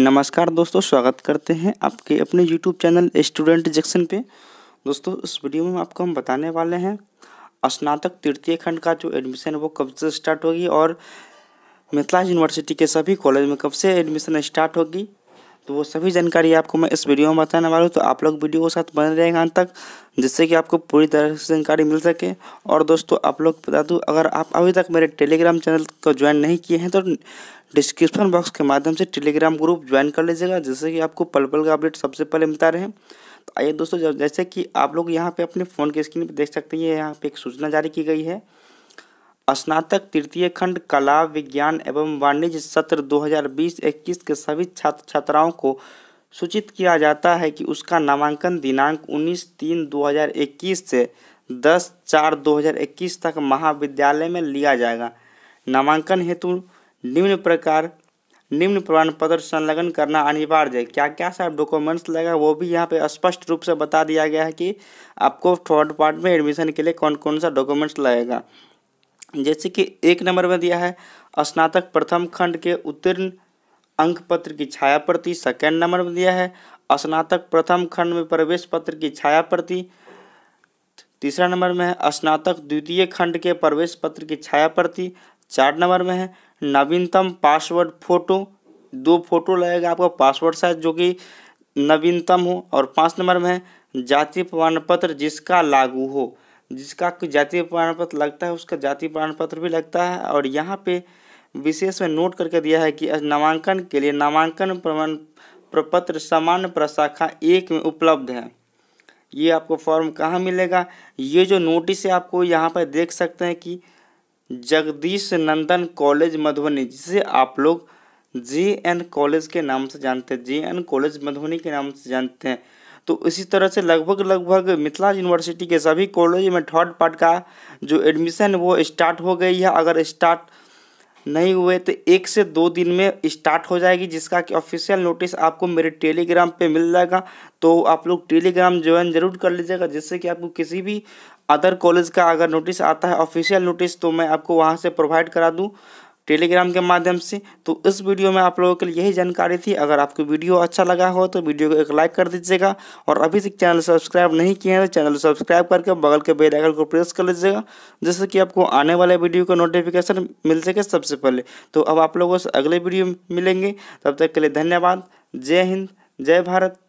नमस्कार दोस्तों स्वागत करते हैं आपके अपने यूट्यूब चैनल स्टूडेंट जैक्सन पे दोस्तों इस वीडियो में आपको हम बताने वाले हैं स्नातक तृतीय खंड का जो एडमिशन है वो कब से स्टार्ट होगी और मिथिला यूनिवर्सिटी के सभी कॉलेज में कब से एडमिशन स्टार्ट होगी तो वो सभी जानकारी आपको मैं इस वीडियो में बताने वाला हूँ तो आप लोग वीडियो के साथ बने रहेंगे अंत तक जिससे कि आपको पूरी तरह से जानकारी मिल सके और दोस्तों आप लोग बता दूँ अगर आप अभी तक मेरे टेलीग्राम चैनल को ज्वाइन नहीं किए हैं तो डिस्क्रिप्शन बॉक्स के माध्यम से टेलीग्राम ग्रुप ज्वाइन कर लीजिएगा जिससे कि आपको पल पल का अपडेट सबसे पहले मिलता रहे तो आइए दोस्तों जैसे कि आप लोग यहाँ पर अपने फ़ोन की स्क्रीन पर देख सकते हैं यहाँ पर एक सूचना जारी की गई है स्नातक तृतीय खंड कला विज्ञान एवं वाणिज्य सत्र 2020-21 के सभी छात्र छात्राओं को सूचित किया जाता है कि उसका नामांकन दिनांक 19 तीन 2021 से 10 चार 2021 तक महाविद्यालय में लिया जाएगा नामांकन हेतु निम्न प्रकार निम्न प्रमाण पत्र संलग्न करना अनिवार्य है क्या क्या सब डॉक्यूमेंट्स लगेगा वो भी यहाँ पे स्पष्ट रूप से बता दिया गया है कि आपको थर्ड पार्ट में एडमिशन के लिए कौन कौन सा डॉक्यूमेंट्स लगेगा जैसे कि एक नंबर में दिया है स्नातक प्रथम खंड के उत्तीर्ण अंक पत्र की छाया प्रति सेकेंड नंबर में दिया है स्नातक प्रथम खंड में प्रवेश पत्र की छाया प्रति तीसरा नंबर में है स्नातक द्वितीय खंड के प्रवेश पत्र की छाया प्रति चार नंबर में है नवीनतम पासवर्ड फोटो दो फोटो लगेगा आपका पासवर्ड साइज जो कि नवीनतम हो और पाँच नंबर में है जाति प्रमाण पत्र जिसका लागू हो जिसका जातीय प्रमाण पत्र लगता है उसका जाति प्रमाण पत्र भी लगता है और यहाँ पे विशेष में नोट करके दिया है कि नामांकन के लिए नामांकन प्रमाण प्रपत्र सामान्य प्रशाखा एक में उपलब्ध है ये आपको फॉर्म कहाँ मिलेगा ये जो नोटिस है आपको यहाँ पर देख सकते हैं कि जगदीश नंदन कॉलेज मधुबनी जिसे आप लोग जे एन कॉलेज के नाम से जानते हैं जे एन कॉलेज मधुबनी के नाम से जानते हैं तो इसी तरह से लगभग लगभग मिथिला यूनिवर्सिटी के सभी कॉलेज में थर्ड पार्ट का जो एडमिशन वो स्टार्ट हो गई है अगर स्टार्ट नहीं हुए तो एक से दो दिन में स्टार्ट हो जाएगी जिसका कि ऑफिशियल नोटिस आपको मेरे टेलीग्राम पे मिल जाएगा तो आप लोग टेलीग्राम ज्वाइन जरूर कर लीजिएगा जिससे कि आपको किसी भी अदर कॉलेज का अगर नोटिस आता है ऑफिशियल नोटिस तो मैं आपको वहाँ से प्रोवाइड करा दूँ टेलीग्राम के माध्यम से तो इस वीडियो में आप लोगों के लिए यही जानकारी थी अगर आपको वीडियो अच्छा लगा हो तो वीडियो को एक लाइक कर दीजिएगा और अभी तक चैनल सब्सक्राइब नहीं किए हैं तो चैनल सब्सक्राइब करके बगल के बेल आइकन को प्रेस कर लीजिएगा जिससे कि आपको आने वाले वीडियो का नोटिफिकेशन मिल सके सबसे पहले तो अब आप लोगों से अगले वीडियो मिलेंगे तब तक के लिए धन्यवाद जय हिंद जय भारत